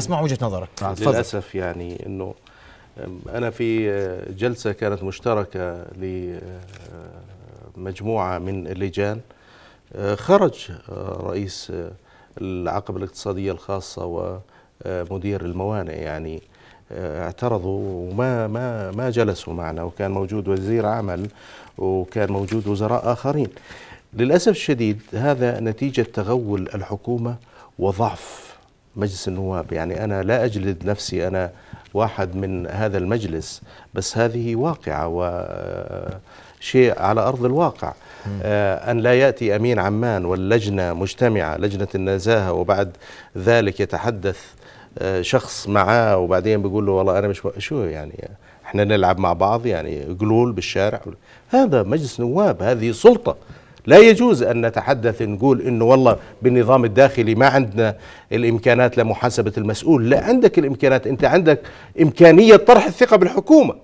اسمع وجهه نظرك نعم، للاسف يعني انه انا في جلسه كانت مشتركه لمجموعه أه، من اللجان أه، خرج أه، رئيس العقبه الاقتصاديه الخاصه ومدير الموانئ يعني اعترضوا وما ما ما جلسوا معنا وكان موجود وزير عمل وكان موجود وزراء اخرين للاسف الشديد هذا نتيجه تغول الحكومه وضعف مجلس النواب يعني أنا لا أجلد نفسي أنا واحد من هذا المجلس بس هذه واقعة وشيء على أرض الواقع أن لا يأتي أمين عمان واللجنة مجتمعة لجنة النزاهة وبعد ذلك يتحدث آه، شخص معاه وبعدين بيقول له والله أنا مش شو يعني احنا نلعب مع بعض يعني قلول بالشارع هذا مجلس نواب هذه سلطة لا يجوز أن نتحدث نقول إنه والله بالنظام الداخلي ما عندنا الإمكانات لمحاسبة المسؤول لا عندك الإمكانات أنت عندك إمكانية طرح الثقة بالحكومة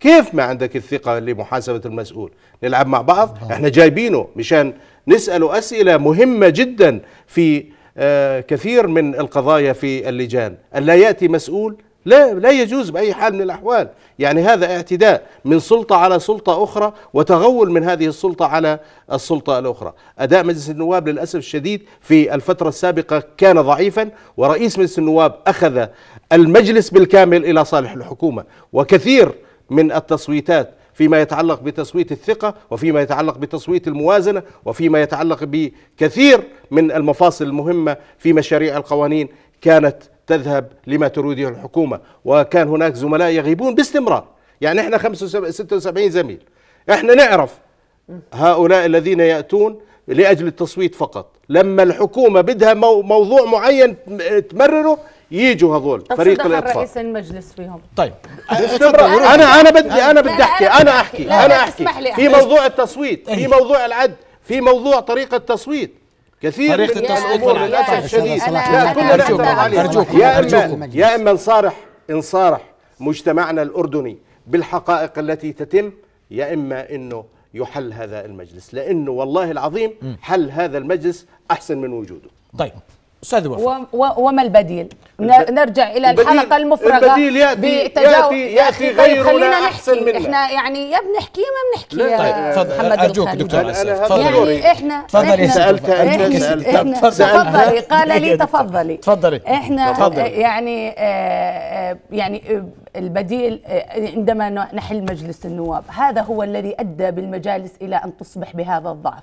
كيف ما عندك الثقة لمحاسبة المسؤول نلعب مع بعض نعم. احنا جايبينه مشان نسأله أسئلة مهمة جدا في آه، كثير من القضايا في اللجان ألا يأتي مسؤول لا لا يجوز باي حال من الاحوال، يعني هذا اعتداء من سلطه على سلطه اخرى وتغول من هذه السلطه على السلطه الاخرى، اداء مجلس النواب للاسف الشديد في الفتره السابقه كان ضعيفا ورئيس مجلس النواب اخذ المجلس بالكامل الى صالح الحكومه، وكثير من التصويتات فيما يتعلق بتصويت الثقة وفيما يتعلق بتصويت الموازنة وفيما يتعلق بكثير من المفاصل المهمة في مشاريع القوانين كانت تذهب لما تريده الحكومة وكان هناك زملاء يغيبون باستمرار يعني احنا 76 زميل احنا نعرف هؤلاء الذين يأتون لأجل التصويت فقط لما الحكومة بدها موضوع معين تمرره يجوا هذول فريق الاطفاء رئيس المجلس فيهم طيب انا انا بدي انا بدي احكي انا احكي انا احكي في موضوع التصويت في إيه. موضوع العد في موضوع طريقه التصويت كثير طريقه التصويت للاسف طيب، الشديد لا كلنا نحتاج يا اما يا اما نصارح انصارح مجتمعنا الاردني بالحقائق التي تتم يا اما انه يحل هذا المجلس لانه والله العظيم حل هذا المجلس احسن من وجوده طيب استاذ وفاء وما البديل؟ نرجع الى الحلقه المفرغه البديل ياتي ياتي ياتي غيرنا احسن منه احنا يعني يا بنحكي ما بنحكي يا طيب محمد ارجوك دكتور اسف يعني احنا تفضلي سالت تفضلي قال لي تفضلي تفضلي احنا يعني آه، آه، يعني آه، البديل عندما نحل مجلس النواب هذا هو الذي ادى بالمجالس الى ان تصبح بهذا الضعف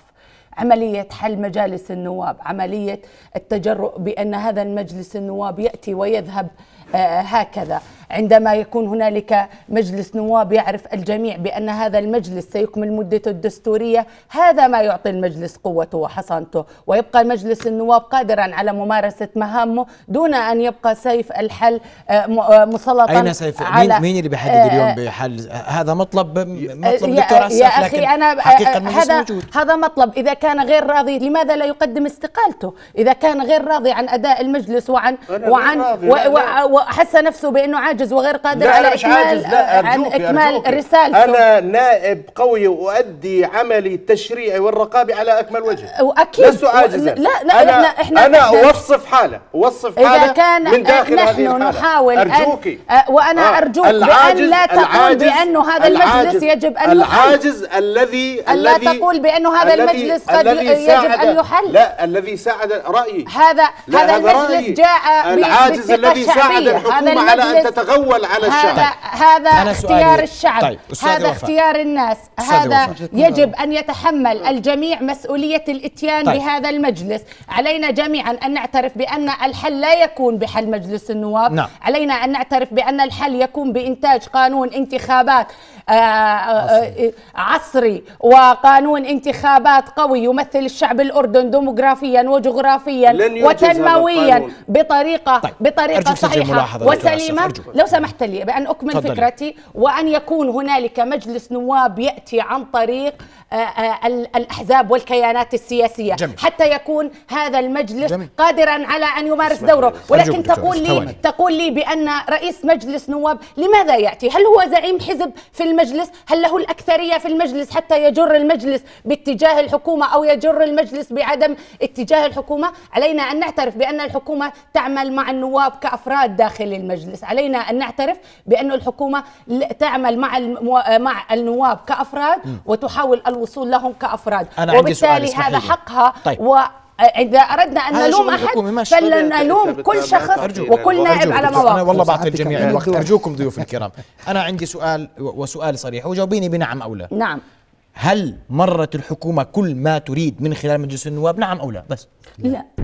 عملية حل مجالس النواب عملية التجرؤ بأن هذا المجلس النواب يأتي ويذهب آه، هكذا عندما يكون هنالك مجلس نواب يعرف الجميع بأن هذا المجلس سيكمل مدته الدستورية هذا ما يعطي المجلس قوته وحصانته ويبقى مجلس النواب قادرا على ممارسة مهامه دون أن يبقى سيف الحل آه، آه، مسلطا أين سيف على مين, مين اللي بيحدد آه، اليوم بحل هذا مطلب مطلب يا, دكتور يا أخي لكن أنا حقيقة هذا موجود. هذا مطلب إذا كان غير راضي لماذا لا يقدم استقالته إذا كان غير راضي عن أداء المجلس وعن وعن وحس نفسه بأنه عاجز عاجز وغير قادر لا على أنا مش إكمال آه، إكمال رسالته أنا نائب قوي وأؤدي عملي التشريعي والرقابي على أكمل آه، وجه وأكيد لست عاجزا لا, لا أنا, إحنا أنا أوصف حالة أوصف حالة إذا كان من داخل نحن نحاول أرجوكي أن آه، وأنا آه أرجوك بأن لا تقول بأنه هذا المجلس يجب أن يحل العاجز الذي لا تقول بأنه هذا المجلس قد يجب أن يحل لا الذي ساعد رأيي هذا هذا المجلس جاء العاجز الذي ساعد الحكومة على أن تتغير يتغول على الشعب هذا هذا اختيار الشعب طيب. هذا وفا. اختيار الناس هذا يجب أن يتحمل الجميع مسؤولية الاتيان طيب. بهذا المجلس علينا جميعا أن نعترف بأن الحل لا يكون بحل مجلس النواب نعم. علينا أن نعترف بأن الحل يكون بإنتاج قانون انتخابات عصري. آه، آه، آه، عصري وقانون انتخابات قوي يمثل الشعب الأردن ديموغرافيا وجغرافيا وتنمويا بطريقة طيب. بطريقة صحيحة وسليمة لو سمحت لي بأن أكمل فضلي. فكرتي وأن يكون هنالك مجلس نواب يأتي عن طريق الأحزاب والكيانات السياسية جميل. حتى يكون هذا المجلس جميل. قادرا على أن يمارس دوره ولكن تقول لي تقول لي بأن رئيس مجلس نواب لماذا يأتي هل هو زعيم حزب في المجلس المجلس هل له الأكثرية في المجلس حتى يجر المجلس باتجاه الحكومة أو يجر المجلس بعدم اتجاه الحكومة علينا أن نعترف بأن الحكومة تعمل مع النواب كأفراد داخل المجلس علينا أن نعترف بأن الحكومة تعمل مع مع النواب كأفراد وتحاول الوصول لهم كأفراد أنا وبالتالي عندي سؤال هذا حقها طيب. اذا اردنا ان نلوم احد فلن طيب، طيب، نلوم طيب، كل شخص وكل نائب على مواقفه انا والله بعطي الجميع يعني الوقت ارجوكم ضيوف الكرام انا عندي سؤال وسؤال صريح وجاوبيني بنعم او لا نعم هل مرت الحكومه كل ما تريد من خلال مجلس النواب نعم او لا بس لا